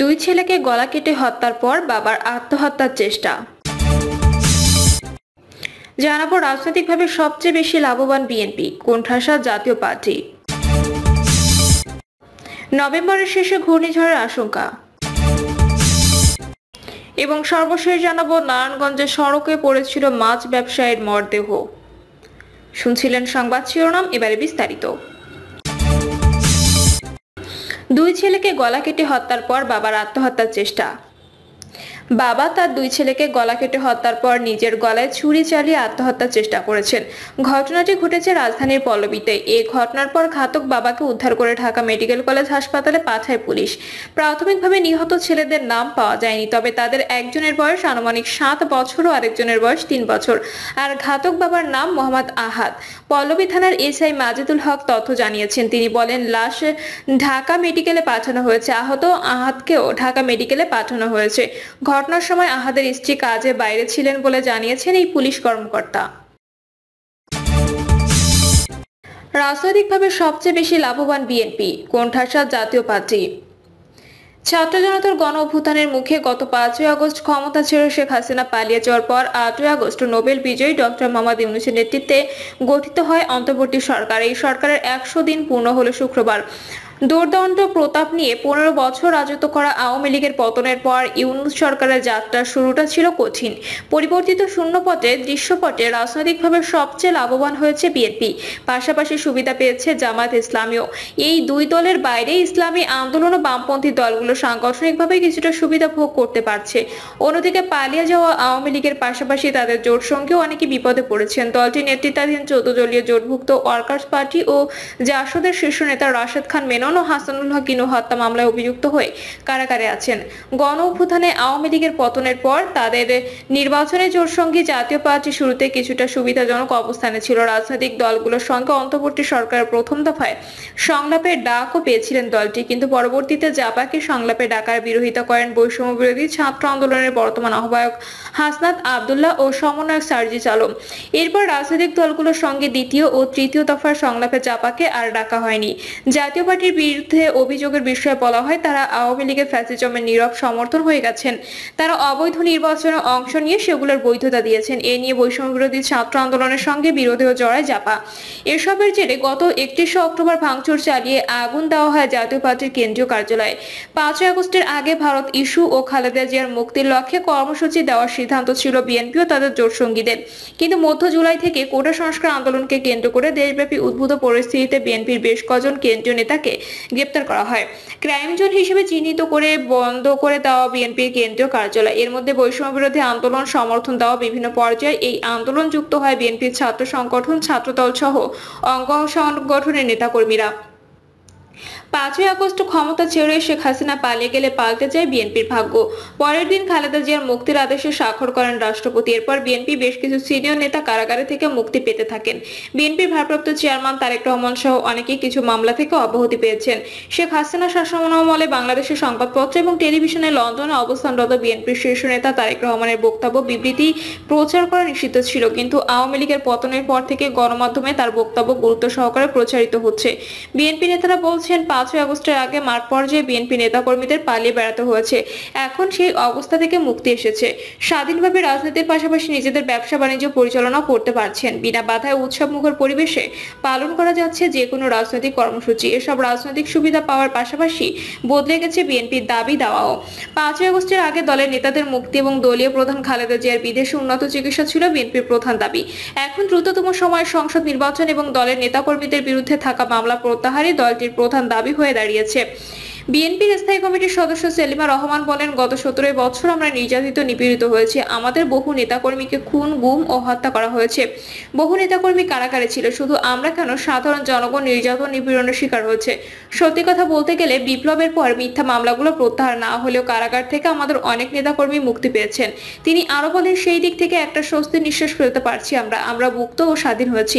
দুই ছেলেকে গলা কেটে হত্যার পর বাবার আত্মহত্যার চেষ্টা জানাবো রাজনৈতিকভাবে সবচেয়ে বেশি লাভবান বিএনপি কোণঠাসা জাতীয় পার্টি নভেম্বরের শেষে ঘূর্ণিঝড়ের আশঙ্কা এবং সর্বশেষ জানাবো নারায়ণগঞ্জে সড়কে পড়েছিল মাছ ব্যবসায়ীর মরদেহ শুনছিলেন সংবাদ শিরোনাম এবারে বিস্তারিত দুই ছেলেকে গলা কেটে হত্যার পর বাবার আত্মহত্যার চেষ্টা বাবা তার দুই ছেলেকে গলা কেটে হত্যার পর নিজের গলায় ছুরি চালিয়ে আত্মহত্যার চেষ্টা করেছেন ঘটনাটি ঘটেছে রাজধানীর পল্লবীতে এ ঘটনার পর ঘাতক বাবাকে উদ্ধার করে ঢাকা মেডিকেল কলেজ হাসপাতালে পাঠায় পুলিশ প্রাথমিকভাবে নিহত ছেলেদের নাম পাওয়া যায়নি তবে তাদের একজনের বয়স আনুমানিক সাত বছর ও আরেকজনের বয়স তিন বছর আর ঘাতক বাবার নাম মোহাম্মদ আহাদ পল্লবী থানার এসআই মাজেদুল হক তথ্য জানিয়েছেন তিনি বলেন লাশ ঢাকা মেডিকেলে পাঠানো হয়েছে আহত আহাদকেও ঢাকা মেডিকেলে পাঠানো হয়েছে ঘটনার সময় আহাদের স্ত্রী কাজে বাইরে ছিলেন বলে জানিয়েছেন এই পুলিশ কর্মকর্তা রাজনৈতিকভাবে সবচেয়ে বেশি লাভবান বিএনপি কোণঠাসা জাতীয় পার্টি ছাত্র জনতার গণ অভ্যুত্থানের মুখে গত পাঁচই আগস্ট ক্ষমতা ছেড়ে শেখ হাসিনা পালিয়ে যাওয়ার পর আটই আগস্ট নোবেল বিজয়ী ডক্টর মোহাম্মদ ইউনুসের নেতৃত্বে গঠিত হয় অন্তর্বর্তী সরকার এই সরকারের একশো দিন পূর্ণ হল শুক্রবার দুর্দণ্ড প্রতাপ নিয়ে পনেরো বছর রাজত্ব করা আওয়ামী লীগের পতনের পর ইউনুস সরকারের যাত্রা শুরুটা ছিল কঠিন পরিবর্তিত শূন্যপথে দৃশ্যপটে রাজনৈতিকভাবে সবচেয়ে লাভবান হয়েছে বিএনপি পাশাপাশি সুবিধা পেয়েছে জামাত ইসলামীও এই দুই দলের বাইরে ইসলামী আন্দোলন ও বামপন্থী দলগুলো সাংগঠনিকভাবে কিছুটা সুবিধা ভোগ করতে পারছে অন্যদিকে পালিয়ে যাওয়া আওয়ামী লীগের পাশাপাশি তাদের জোট সঙ্গেও অনেকে বিপদে পড়েছেন দলটির নেতৃত্বাধীন চৌদ্দ দলীয় জোটভুক্ত ওয়ার্কার্স পার্টি ও জাসদের শীর্ষ নেতা রাশেদ খান মেনন রহমান হাসানুল হক ইনু হত্যা মামলায় অভিযুক্ত হয়ে কারাগারে আছেন গণ অভ্যুত্থানে আওয়ামী লীগের পতনের পর তাদের নির্বাচনে জোর সঙ্গে জাতীয় পার্টি শুরুতে কিছুটা সুবিধাজনক অবস্থানে ছিল রাজনৈতিক দলগুলোর সঙ্গে অন্তর্বর্তী সরকারের প্রথম দফায় সংলাপের ডাকও পেয়েছিলেন দলটি কিন্তু পরবর্তীতে জাপাকে সংলাপে ডাকার বিরোধিতা করেন বৈষম্য বিরোধী ছাত্র আন্দোলনের বর্তমান আহ্বায়ক হাসনাত আবদুল্লাহ ও সমন্বয়ক সার্জি চালম এরপর রাজনৈতিক দলগুলোর সঙ্গে দ্বিতীয় ও তৃতীয় দফার সংলাপে জাপাকে আর ডাকা হয়নি জাতীয় পার্টির বিরুদ্ধে অভিযোগের বিষয়ে বলা হয় তারা আওয়ামী লীগের ফ্যাসিজমের নীরব সমর্থন হয়ে গেছেন তারা অবৈধ নির্বাচনে অংশ নিয়ে সেগুলোর বৈধতা দিয়েছেন এ নিয়ে বৈষম্য বিরোধী ছাত্র আন্দোলনের সঙ্গে বিরোধীও জড়ায় জাপা এসবের জেরে গত একত্রিশে অক্টোবর ভাঙচুর চালিয়ে আগুন দেওয়া হয় জাতীয় পার্টির কেন্দ্রীয় কার্যালয়ে পাঁচই আগস্টের আগে ভারত ইস্যু ও খালেদা জিয়ার মুক্তির লক্ষ্যে কর্মসূচি দেওয়ার সিদ্ধান্ত ছিল বিএনপি ও তাদের জোট সঙ্গীদের কিন্তু মধ্য জুলাই থেকে কোটা সংস্কার আন্দোলনকে কেন্দ্র করে দেশব্যাপী উদ্ভূত পরিস্থিতিতে বিএনপির বেশ কজন কেন্দ্রীয় নেতাকে গ্রেপ্তার করা হয় ক্রাইম জোন হিসেবে চিহ্নিত করে বন্ধ করে দেওয়া বিএনপির কেন্দ্রীয় কার্যালয় এর মধ্যে বৈষম্য বিরোধী আন্দোলন সমর্থন দেওয়া বিভিন্ন পর্যায়ে এই আন্দোলন যুক্ত হয় বিএনপির ছাত্র সংগঠন ছাত্রদল সহ অঙ্গ সংগঠনের নেতাকর্মীরা পাঁচই আগস্ট ক্ষমতা ছেড়ে শেখ হাসিনা পালিয়ে গেলে পাল্টে যায় বিএনপির ভাগ্য পরের দিন খালেদা জিয়ার মুক্তির আদেশে স্বাক্ষর করেন রাষ্ট্রপতি এরপর বিএনপি বেশ কিছু সিনিয়র নেতা কারাগারে থেকে মুক্তি পেতে থাকেন বিএনপির ভারপ্রাপ্ত চেয়ারম্যান তারেক রহমান সহ অনেকেই কিছু মামলা থেকে অব্যাহতি পেয়েছেন শেখ হাসিনা শাসনামলে বাংলাদেশের সংবাদপত্র এবং টেলিভিশনে লন্ডনে অবস্থানরত বিএনপির শীর্ষ নেতা তারেক রহমানের বক্তব্য বিবৃতি প্রচার করা নিষিদ্ধ ছিল কিন্তু আওয়ামী লীগের পতনের পর থেকে গণমাধ্যমে তার বক্তব্য গুরুত্ব সহকারে প্রচারিত হচ্ছে বিএনপি নেতারা বলছেন পাঁচই আগস্টের আগে মাঠ পর্যায়ে বিএনপি নেতাকর্মীদের পালিয়ে বেড়াতে হয়েছে এখন সেই অবস্থা থেকে মুক্তি এসেছে স্বাধীনভাবে রাজনীতির পাশাপাশি নিজেদের ব্যবসা বাণিজ্য পরিচালনা করতে পারছেন বিনা বাধায় উৎসবমুখর পরিবেশে পালন করা যাচ্ছে যে কোনো রাজনৈতিক কর্মসূচি এসব রাজনৈতিক সুবিধা পাওয়ার পাশাপাশি বদলে গেছে বিএনপির দাবি দেওয়াও পাঁচই আগস্টের আগে দলের নেতাদের মুক্তি এবং দলীয় প্রধান খালেদা জিয়ার বিদেশে উন্নত চিকিৎসা ছিল বিএনপির প্রধান দাবি এখন দ্রুততম সময়ে সংসদ নির্বাচন এবং দলের নেতাকর্মীদের বিরুদ্ধে থাকা মামলা প্রত্যাহারে দলটির প্রধান দাবি হয়ে দাঁড়িয়েছে বিএনপির স্থায়ী কমিটির সদস্য সেলিমা রহমান বলেন গত সতেরো বছর আমরা নির্যাতিত নিপীড়িত হয়েছে আমাদের বহু নেতাকর্মীকে খুন গুম ও হত্যা করা হয়েছে বহু নেতাকর্মী কারাগারে ছিল শুধু আমরা কেন সাধারণ জনগণ নির্যাতন নিপীড়নের শিকার হয়েছে সত্যি কথা বলতে গেলে বিপ্লবের পর মিথ্যা মামলাগুলো প্রত্যাহার না হলেও কারাগার থেকে আমাদের অনেক নেতাকর্মী মুক্তি পেয়েছেন তিনি আরো বলেন সেই দিক থেকে একটা স্বস্তি নিঃশ্বাস ফেলতে পারছি আমরা আমরা মুক্ত ও স্বাধীন হয়েছি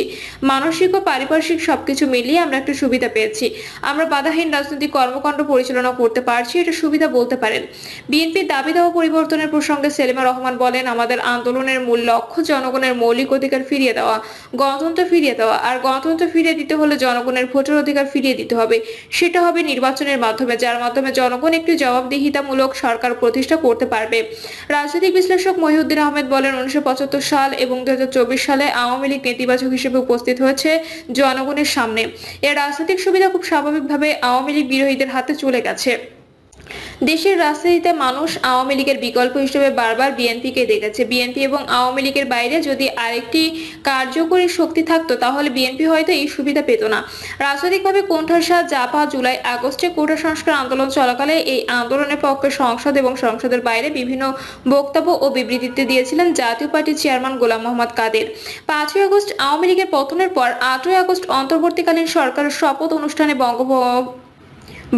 মানসিক ও পারিপার্শ্বিক সবকিছু মিলিয়ে আমরা একটা সুবিধা পেয়েছি আমরা বাধাহীন রাজনৈতিক কর্মকাণ্ড পরিচালনা করতে পারছি এটা সুবিধা বলতে পারেন বিএনপির দাবি দাওয়া পরিবর্তনের প্রসঙ্গে সেলিমা রহমান বলেন আমাদের আন্দোলনের মূল লক্ষ্য জনগণের মৌলিক অধিকার ফিরিয়ে দেওয়া গণতন্ত্র ফিরিয়ে দেওয়া আর গণতন্ত্র ফিরিয়ে দিতে হলে জনগণের ভোটের অধিকার ফিরিয়ে দিতে হবে সেটা হবে নির্বাচনের মাধ্যমে যার মাধ্যমে জনগণ একটি জবাবদিহিতামূলক সরকার প্রতিষ্ঠা করতে পারবে রাজনৈতিক বিশ্লেষক মহিউদ্দিন আহমেদ বলেন উনিশশো সাল এবং দু সালে আওয়ামী লীগ নেতিবাচক হিসেবে উপস্থিত হয়েছে জনগণের সামনে এর রাজনৈতিক সুবিধা খুব স্বাভাবিকভাবে আওয়ামী লীগ বিরোধীদের হাতে চলে গেছে দেশের রাজনীতিতে মানুষ আওয়ামী লীগের বিকল্প হিসেবে বারবার বিএনপিকে দেখেছে বিএনপি এবং আওয়ামী লীগের বাইরে যদি আরেকটি কার্যকরী শক্তি থাকতো তাহলে বিএনপি হয়তো এই সুবিধা পেত না রাজনৈতিকভাবে কোণঠাসা জাপা জুলাই আগস্টে কোটা সংস্কার আন্দোলন চলাকালে এই আন্দোলনের পক্ষে সংসদ এবং সংসদের বাইরে বিভিন্ন বক্তব্য ও বিবৃতিতে দিয়েছিলেন জাতীয় পার্টির চেয়ারম্যান গোলাম মোহাম্মদ কাদের পাঁচই আগস্ট আওয়ামী লীগের পতনের পর আটই আগস্ট অন্তর্বর্তীকালীন সরকারের শপথ অনুষ্ঠানে বঙ্গভবন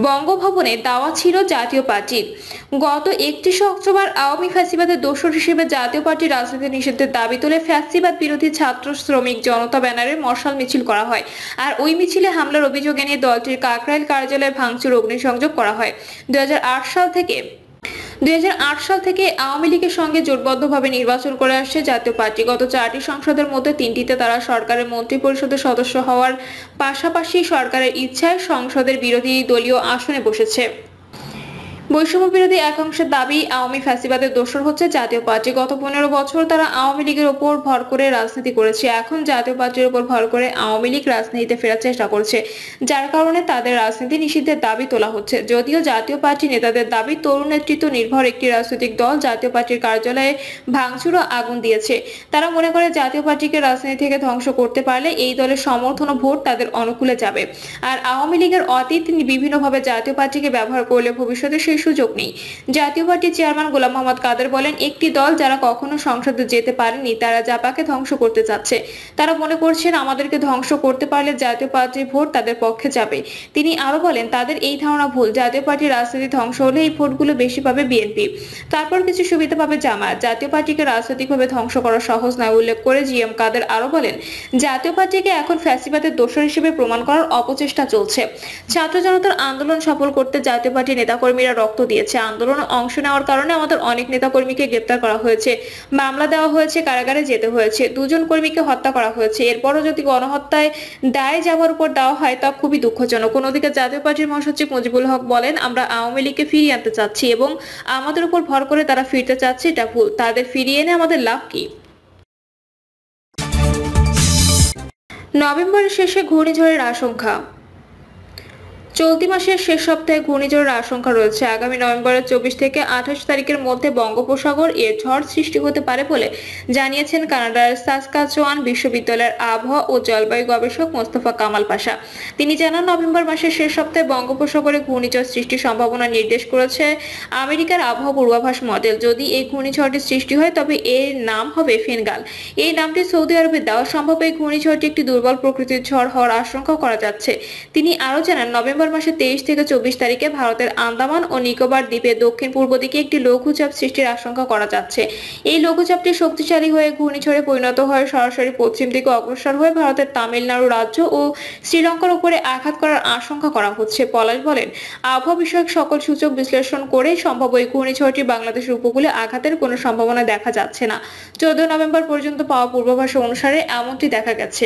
বঙ্গভবনে দেওয়া ছিল জাতীয় পার্টির গত একত্রিশে অক্টোবর আওয়ামী ফ্যাসিবাদের দোষর হিসেবে জাতীয় পার্টির রাজনীতি নিষেধের দাবি তুলে ফ্যাসিবাদ বিরোধী ছাত্র শ্রমিক জনতা ব্যানারে মশাল মিছিল করা হয় আর ওই মিছিলে হামলার অভিযোগ এনে দলটির কাকরাইল কার্যালয়ে ভাঙচুর অগ্নিসংযোগ করা হয় দু সাল থেকে দুই সাল থেকে আওয়ামী লীগের সঙ্গে জোটবদ্ধভাবে নির্বাচন করে আসছে জাতীয় পার্টি গত চারটি সংসদের মধ্যে তিনটিতে তারা সরকারের মন্ত্রী পরিষদের সদস্য হওয়ার পাশাপাশি সরকারের ইচ্ছায় সংসদের বিরোধী দলীয় আসনে বসেছে বৈষম্য বিরোধী একাংশের দাবি আওয়ামী ফ্যাসিবাদের দোষর হচ্ছে জাতীয় পার্টি গত পনেরো বছর তারা আওয়ামী লীগের ওপর ভর করে রাজনীতি করেছে এখন জাতীয় পার্টির ওপর ভর করে আওয়ামী লীগ রাজনীতিতে ফেরার চেষ্টা করছে যার কারণে তাদের রাজনীতি নিষিদ্ধের দাবি তোলা হচ্ছে যদিও জাতীয় পার্টি নেতাদের দাবি তরুণ নেতৃত্ব নির্ভর একটি রাজনৈতিক দল জাতীয় পার্টির কার্যালয়ে ভাঙচুর ও আগুন দিয়েছে তারা মনে করে জাতীয় পার্টিকে রাজনীতি থেকে ধ্বংস করতে পারলে এই দলের সমর্থন ও ভোট তাদের অনুকূলে যাবে আর আওয়ামী লীগের অতীত বিভিন্নভাবে জাতীয় পার্টিকে ব্যবহার করলে ভবিষ্যতে সেই সুযোগ নেই জাতীয় পার্টির চেয়ারম্যান গোলাম মোহাম্মদ কাদের বলেন একটি দল যারা কখনো সংসদে যেতে পারেনি তারা জাপাকে ধ্বংস করতে চাচ্ছে তারা মনে করছেন আমাদেরকে ধ্বংস করতে পারলে জাতীয় পার্টির ভোট তাদের পক্ষে যাবে তিনি আরো বলেন তাদের এই ধারণা ভুল জাতীয় পার্টির রাজনীতি ধ্বংস হলে এই ভোটগুলো বেশি পাবে বিএনপি তারপর কিছু সুবিধা পাবে জামায়াত জাতীয় পার্টিকে রাজনৈতিকভাবে ধ্বংস করা সহজ নয় উল্লেখ করে জি এম কাদের আরো বলেন জাতীয় পার্টিকে এখন ফ্যাসিবাদের দোষর হিসেবে প্রমাণ করার অপচেষ্টা চলছে ছাত্র জনতার আন্দোলন সফল করতে জাতীয় পার্টির নেতাকর্মীরা রক্ত রক্ত দিয়েছে আন্দোলন অংশ নেওয়ার কারণে আমাদের অনেক নেতাকর্মীকে গ্রেপ্তার করা হয়েছে মামলা দেওয়া হয়েছে কারাগারে যেতে হয়েছে দুজন কর্মীকে হত্যা করা হয়েছে এরপরও যদি গণহত্যায় দায় যাওয়ার উপর দেওয়া হয় তা খুবই দুঃখজনক অন্যদিকে জাতীয় পার্টির মহাসচিব মুজিবুল হক বলেন আমরা আওয়ামী লীগকে ফিরিয়ে আনতে চাচ্ছি এবং আমাদের উপর ভর করে তারা ফিরতে চাচ্ছে এটা ভুল তাদের ফিরিয়ে এনে আমাদের লাভ কি নভেম্বরের শেষে ঘূর্ণিঝড়ের আশঙ্কা চলতি মাসের শেষ সপ্তাহে ঘূর্ণিঝড়ের আশঙ্কা রয়েছে আগামী নভেম্বরের চব্বিশ থেকে আঠাশ তারিখের মধ্যে বঙ্গোপসাগর এ ঝড় সৃষ্টি হতে পারে বলে জানিয়েছেন কানাডার সাসকাচোয়ান বিশ্ববিদ্যালয়ের আবহাওয়া ও জলবায়ু গবেষক মোস্তফা কামাল পাশা তিনি জানান নভেম্বর মাসের শেষ সপ্তাহে বঙ্গোপসাগরে ঘূর্ণিঝড় সৃষ্টির সম্ভাবনা নির্দেশ করেছে আমেরিকার আবহাওয়া পূর্বাভাস মডেল যদি এই ঘূর্ণিঝড়টি সৃষ্টি হয় তবে এর নাম হবে ফেনগাল এই নামটি সৌদি আরবে দেওয়া সম্ভব এই ঘূর্ণিঝড়টি একটি দুর্বল প্রকৃতির ঝড় হওয়ার আশঙ্কা করা যাচ্ছে তিনি আরও জানান নভেম্বর ডিসেম্বর মাসে তেইশ থেকে চব্বিশ তারিখে ভারতের আন্দামান ও নিকোবর দ্বীপে দক্ষিণ পূর্ব দিকে একটি লঘুচাপ সৃষ্টির আশঙ্কা করা যাচ্ছে এই লঘুচাপটি শক্তিশালী হয়ে ঘূর্ণিঝড়ে পরিণত হয়ে সরাসরি পশ্চিম দিকে অগ্রসর হয়ে ভারতের তামিলনাড়ু রাজ্য ও শ্রীলঙ্কার উপরে আঘাত করার আশঙ্কা করা হচ্ছে পলাশ বলেন আবহাওয়া বিষয়ক সকল সূচক বিশ্লেষণ করে সম্ভাব্য এই ঘূর্ণিঝড়টি বাংলাদেশের উপকূলে আঘাতের কোনো সম্ভাবনা দেখা যাচ্ছে না চোদ্দ নভেম্বর পর্যন্ত পাওয়া পূর্বাভাস অনুসারে এমনটি দেখা গেছে